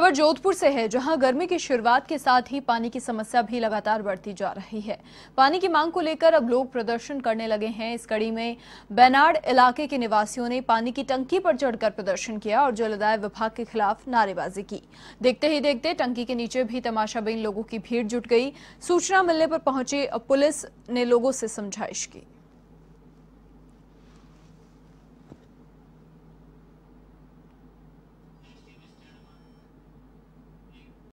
खबर जोधपुर से है जहां गर्मी की शुरुआत के साथ ही पानी की समस्या भी लगातार बढ़ती जा रही है पानी की मांग को लेकर अब लोग प्रदर्शन करने लगे हैं इस कड़ी में बैनाड इलाके के निवासियों ने पानी की टंकी पर चढ़कर प्रदर्शन किया और जलदाय विभाग के खिलाफ नारेबाजी की देखते ही देखते टंकी के नीचे भी तमाशाबीन लोगों की भीड़ जुट गई सूचना मिलने पर पहुंचे पुलिस ने लोगों से समझाइश की